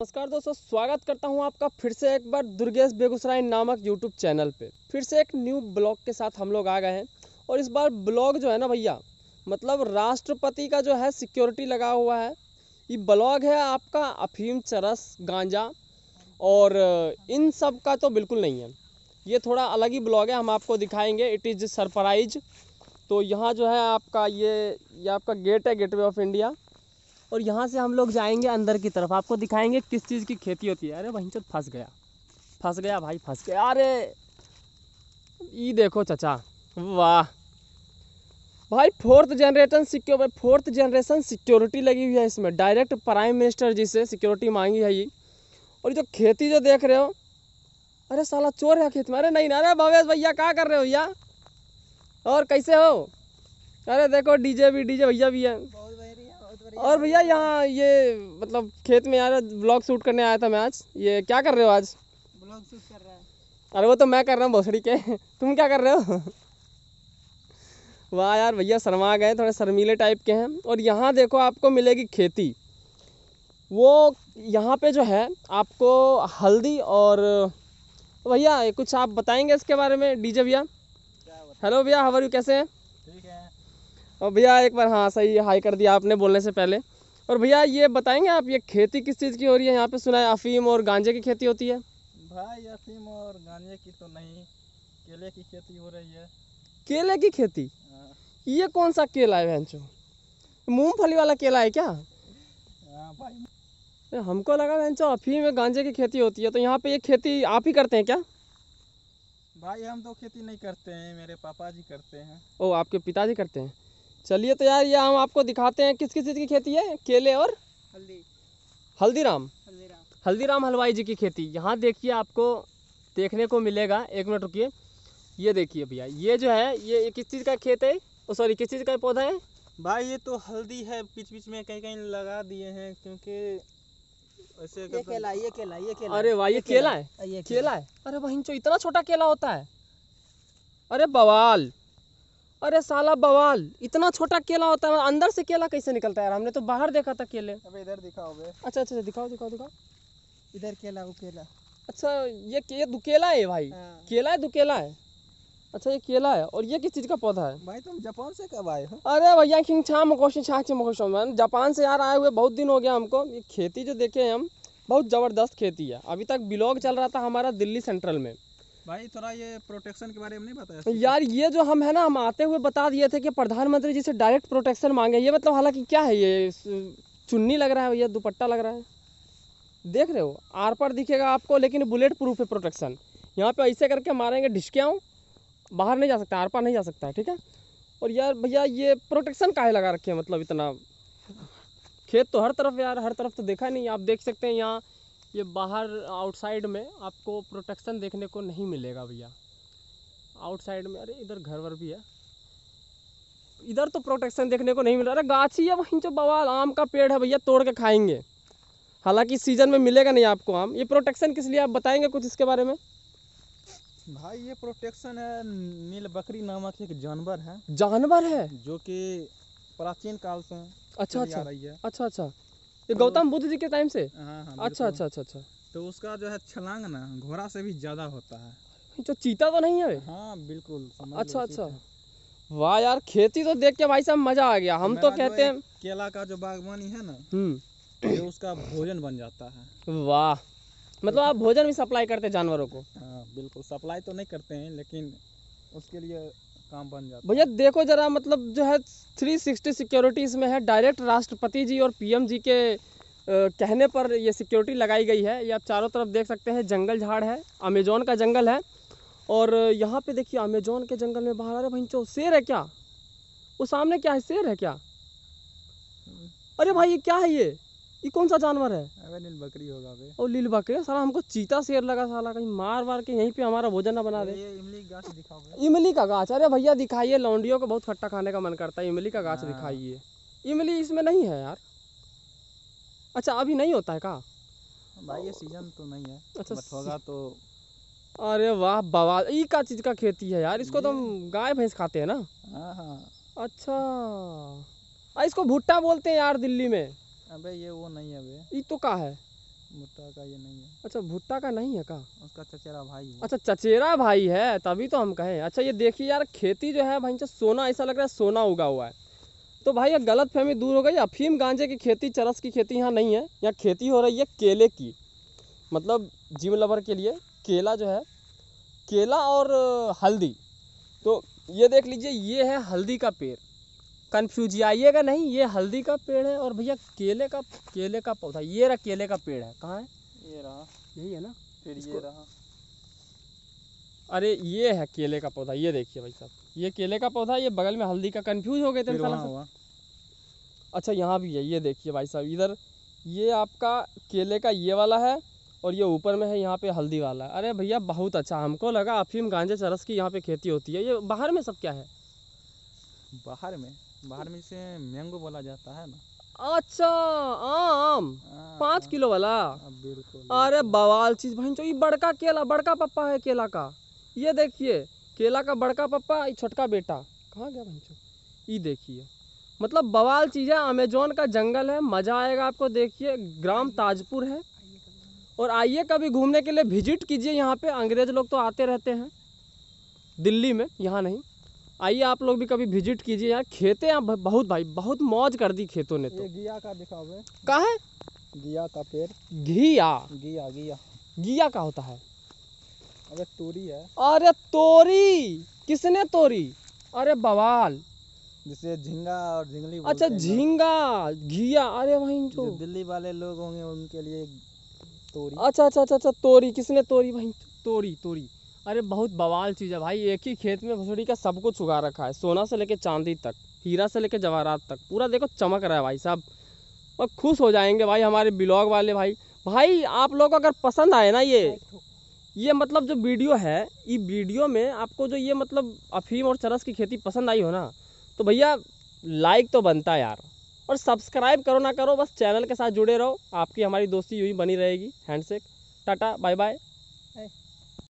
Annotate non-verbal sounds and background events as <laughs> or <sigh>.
नमस्कार दोस्तों स्वागत करता हूं आपका फिर से एक बार दुर्गेश बेगूसराय नामक यूट्यूब चैनल पे फिर से एक न्यू ब्लॉग के साथ हम लोग आ गए हैं और इस बार ब्लॉग जो है ना भैया मतलब राष्ट्रपति का जो है सिक्योरिटी लगा हुआ है ये ब्लॉग है आपका अफीम चरस गांजा और इन सब का तो बिल्कुल नहीं है ये थोड़ा अलग ही ब्लॉग है हम आपको दिखाएंगे इट इज़ सरप्राइज तो यहाँ जो है आपका ये ये आपका गेट है गेटवे ऑफ इंडिया और यहाँ से हम लोग जाएंगे अंदर की तरफ आपको दिखाएंगे किस चीज़ की खेती होती है अरे वहीं चल फंस गया फंस गया भाई फंस गया अरे ये देखो चचा वाह भाई fourth generation secure fourth generation security लगी हुई है इसमें डायरेक्ट प्राइम मिनिस्टर जी से सिक्योरिटी मांगी है ये और जो खेती जो देख रहे हो अरे साला चोर है खेत में अरे नहीं ना अरे भवेश भैया क्या कर रहे हो भैया और कैसे हो अरे देखो डीजे भी डीजे भैया भी है और भैया यहाँ ये मतलब खेत में यार ब्लॉग शूट करने आया था मैं आज ये क्या कर रहे हो आज ब्लॉग शूट कर रहा है अरे वो तो मैं कर रहा हूँ भोसड़ी के <laughs> तुम क्या कर रहे हो <laughs> वाह यार भैया शर्मा गए थोड़े शर्मीले टाइप के हैं और यहाँ देखो आपको मिलेगी खेती वो यहाँ पे जो है आपको हल्दी और भैया कुछ आप बताएंगे इसके बारे में डीजे भैया हेलो भैया हवर यू कैसे हैं ठीक है और भैया एक बार हाँ सही हाई कर दिया आपने बोलने से पहले और भैया ये बताएंगे आप ये खेती किस चीज़ की हो रही है यहाँ पे सुना है अफीम और गांजे की खेती होती है भाई अफीम और गांजे की तो नहीं केले की खेती हो रही है केले की खेती हाँ। ये कौन सा केला है भैंसो मूंगफली वाला केला है क्या हाँ, भाई हमको लगा भैंसो अफीम में गांजे की खेती होती है तो यहाँ पे ये खेती आप ही करते हैं क्या भाई हम तो खेती नहीं करते हैं मेरे पापा जी करते हैं ओ आपके पिताजी करते हैं चलिए तो यार ये हम आपको दिखाते हैं किस किस चीज़ की खेती है केले और हल्दी हल्दीराम हल्दीराम हलवाई जी की खेती यहाँ देखिए आपको देखने को मिलेगा एक मिनट रुकिए ये देखिए भैया ये जो है ये किस चीज़ का खेत है सॉरी किस चीज़ का पौधा है भाई ये तो हल्दी है बीच बीच में कहीं कहीं लगा दिए हैं क्योंकि ऐसे ये केला ये केला ये केला अरे वाह ये, ये केला, केला है ये केला, केला है अरे वही चो इतना छोटा केला होता है अरे बवाल अरे साला बवाल इतना छोटा केला होता है अंदर से केला कैसे निकलता है यार हमने तो बाहर देखा था केले अबे इधर दिखाओगे अच्छा, अच्छा अच्छा दिखाओ दिखाओ दिखाओ इधर केला वो केला अच्छा ये के, ये दुकेला है भाई हाँ। केला है दुकेला है अच्छा ये केला है और ये किस चीज़ का पौधा है भाई तुम जापान से कब आए हो अरे भैया खिंगछा मकोशी छाछे मकोशो मैम जापान से यार आए हुए बहुत दिन हो गया हमको ये खेती जो देखे हम बहुत ज़बरदस्त खेती है अभी तक ब्लॉग चल रहा था हमारा दिल्ली सेंट्रल में भाई थोड़ा ये प्रोटेक्शन के बारे में नहीं बताया यार ये जो हम है ना हम आते हुए बता दिए थे कि प्रधानमंत्री जी से डायरेक्ट प्रोटेक्शन मांगे ये मतलब हालांकि क्या है ये चुन्नी लग रहा है भैया दुपट्टा लग रहा है देख रहे हो आर पर दिखेगा आपको लेकिन बुलेट प्रूफ है प्रोटेक्शन यहाँ पे ऐसे करके मारेंगे ढिसकियाँ बाहर नहीं जा सकता आर पार नहीं जा सकता है ठीक है और यार भैया ये प्रोटेक्शन काहे लगा रखे हैं मतलब इतना खेत तो हर तरफ यार हर तरफ तो देखा नहीं आप देख सकते हैं यहाँ ये बाहर आउटसाइड में आपको प्रोटेक्शन देखने को नहीं मिलेगा भैया आउटसाइड में अरे इधर घर वर भी है इधर तो प्रोटेक्शन देखने को नहीं मिल रहा अरे गाछी है वहीं जो बवाल आम का पेड़ है भैया तोड़ के खाएंगे हालांकि सीजन में मिलेगा नहीं आपको आम ये प्रोटेक्शन किस लिए आप बताएंगे कुछ इसके बारे में भाई ये प्रोटेक्शन है नील बकरी नामक एक जानवर है जानवर है जो कि प्राचीन काल से अच्छा अच्छा रही है अच्छा अच्छा ये तो गौतम बुद्ध जी के टाइम से हाँ, हाँ, अच्छा अच्छा अच्छा अच्छा तो उसका जो है छलांग ना घोड़ा से भी ज़्यादा होता है जो तो चीता तो नहीं है हाँ बिल्कुल अच्छा अच्छा वाह यार खेती तो देख के भाई साहब मजा आ गया हम तो कहते हैं केला का जो बागवानी है ना हम्म। ये उसका भोजन बन जाता है वाह मतलब आप भोजन भी सप्लाई करते हैं जानवरों को हाँ बिल्कुल सप्लाई तो नहीं करते हैं लेकिन उसके लिए काम बन जाता भैया देखो जरा मतलब जो है सिक्सटी सिक्योरिटी इसमें है डायरेक्ट राष्ट्रपति जी और पीएम जी के कहने पर ये सिक्योरिटी लगाई गई है ये आप चारों तरफ देख सकते हैं जंगल झाड़ है अमेजोन का जंगल है और यहाँ पे देखिए अमेजोन के जंगल में बाहर अरे भाई चो शेर है क्या वो सामने क्या है शेर है क्या अरे भाई ये क्या है ये ये कौन सा जानवर है नील बकरी होगा और नील बकरी साला हमको चीता शेर लगा साला कहीं मार मार के यहीं पे हमारा भोजन ना बना दे इमली इमली का गाछ अरे भैया दिखाइए लौंडियों को बहुत खट्टा खाने का मन करता है इमली का गाछ हाँ। दिखाइए इमली इसमें नहीं है यार अच्छा अभी नहीं होता है का भाई ये सीजन तो नहीं है अच्छा होगा तो अरे वाह बवा ये का चीज़ का खेती है यार इसको तो हम गाय भैंस खाते हैं ना हाँ, हाँ। अच्छा इसको भुट्टा बोलते हैं यार दिल्ली में अबे ये वो नहीं है बे ये तो का है भुट्टा का ये नहीं है अच्छा भुट्टा का नहीं है का उसका चचेरा भाई है अच्छा चचेरा भाई है तभी तो हम कहे अच्छा ये देखिए यार खेती जो है भाई सोना ऐसा लग रहा है सोना उगा हुआ है तो भाई ये गलत फहमी दूर हो गई अफीम गांजे की खेती चरस की खेती यहाँ नहीं है यहाँ खेती हो रही है केले की मतलब जिम लवर के लिए केला जो है केला और हल्दी तो ये देख लीजिए ये है हल्दी का पेड़ कन्फ्यूज आइएगा नहीं ये हल्दी का पेड़ है और भैया केले का केले का पौधा ये रहा केले का पेड़ है कहाँ है ये रहा यही है ना फिर ये रहा अरे ये है केले का पौधा ये देखिए भाई साहब ये केले का पौधा ये बगल में हल्दी का कन्फ्यूज हो गए थे अच्छा यहाँ भी है ये देखिए भाई साहब इधर ये आपका केले का ये वाला है और ये ऊपर में है यहाँ पे हल्दी वाला अरे भैया बहुत अच्छा हमको लगा अफीम गांजे चरस की यहाँ पे खेती होती है ये बाहर में सब क्या है बाहर में बाहर में से मैंगो बोला जाता है ना अच्छा आम हाँ, पाँच किलो वाला हाँ, बिल्कुल अरे बवाल चीज भाई ये बड़का केला बड़का पप्पा है केला का ये देखिए केला का बड़का पप्पा ये छोटका बेटा कहाँ गया भाई ये देखिए मतलब बवाल चीज़ है अमेजोन का जंगल है मज़ा आएगा आपको देखिए ग्राम ताजपुर है और आइए कभी घूमने के लिए विजिट कीजिए यहाँ पे अंग्रेज लोग तो आते रहते हैं दिल्ली में यहाँ नहीं आइए आप लोग भी कभी विजिट कीजिए यहाँ खेते यहाँ बहुत भाई बहुत मौज कर दी खेतों ने तो गिया का दिखाओ कहा है गिया का पेड़ घिया गिया गिया गिया का होता है अरे तोरी है अरे तोरी किसने तोरी अरे बवाल जिसे झिंगा और झिंगली अच्छा झिंगा घिया अरे वहीं जो दिल्ली वाले लोग होंगे उनके लिए तोरी अच्छा अच्छा अच्छा अच्छा तोरी किसने तोरी वहीं तो- तोरी तोरी अरे बहुत बवाल चीज़ है भाई एक ही खेत में भसड़ी का सब कुछ उगा रखा है सोना से लेकर चांदी तक हीरा से लेके जवाहरात तक पूरा देखो चमक रहा है भाई साहब और खुश हो जाएंगे भाई हमारे ब्लॉग वाले भाई भाई आप लोग अगर पसंद आए ना ये ये मतलब जो वीडियो है ये वीडियो में आपको जो ये मतलब अफीम और चरस की खेती पसंद आई हो ना तो भैया लाइक तो बनता है यार और सब्सक्राइब करो ना करो बस चैनल के साथ जुड़े रहो आपकी हमारी दोस्ती यूँ ही बनी रहेगी हैंडसेक टाटा बाय बाय